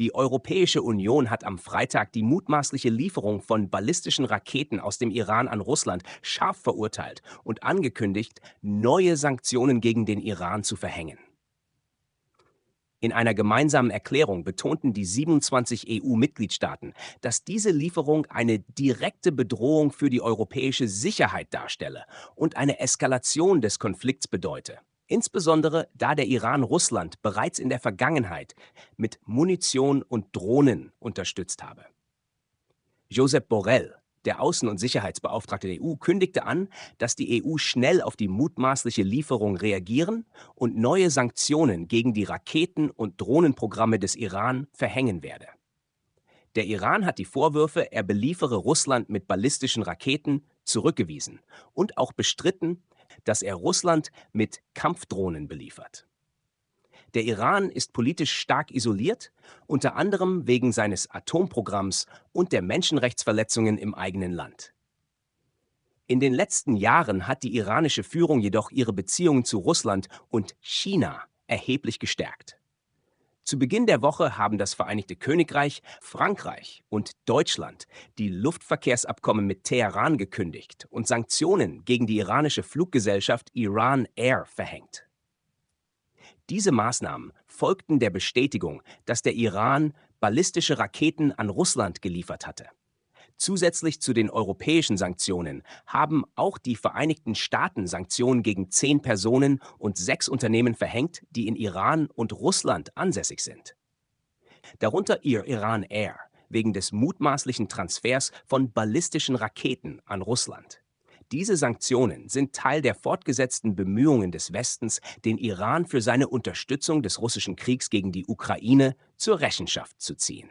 Die Europäische Union hat am Freitag die mutmaßliche Lieferung von ballistischen Raketen aus dem Iran an Russland scharf verurteilt und angekündigt, neue Sanktionen gegen den Iran zu verhängen. In einer gemeinsamen Erklärung betonten die 27 EU-Mitgliedstaaten, dass diese Lieferung eine direkte Bedrohung für die europäische Sicherheit darstelle und eine Eskalation des Konflikts bedeute insbesondere da der Iran Russland bereits in der Vergangenheit mit Munition und Drohnen unterstützt habe. Josep Borrell, der Außen- und Sicherheitsbeauftragte der EU, kündigte an, dass die EU schnell auf die mutmaßliche Lieferung reagieren und neue Sanktionen gegen die Raketen- und Drohnenprogramme des Iran verhängen werde. Der Iran hat die Vorwürfe, er beliefere Russland mit ballistischen Raketen, zurückgewiesen und auch bestritten, dass er Russland mit Kampfdrohnen beliefert. Der Iran ist politisch stark isoliert, unter anderem wegen seines Atomprogramms und der Menschenrechtsverletzungen im eigenen Land. In den letzten Jahren hat die iranische Führung jedoch ihre Beziehungen zu Russland und China erheblich gestärkt. Zu Beginn der Woche haben das Vereinigte Königreich, Frankreich und Deutschland die Luftverkehrsabkommen mit Teheran gekündigt und Sanktionen gegen die iranische Fluggesellschaft Iran Air verhängt. Diese Maßnahmen folgten der Bestätigung, dass der Iran ballistische Raketen an Russland geliefert hatte. Zusätzlich zu den europäischen Sanktionen haben auch die Vereinigten Staaten Sanktionen gegen zehn Personen und sechs Unternehmen verhängt, die in Iran und Russland ansässig sind. Darunter ihr Iran Air wegen des mutmaßlichen Transfers von ballistischen Raketen an Russland. Diese Sanktionen sind Teil der fortgesetzten Bemühungen des Westens, den Iran für seine Unterstützung des russischen Kriegs gegen die Ukraine zur Rechenschaft zu ziehen.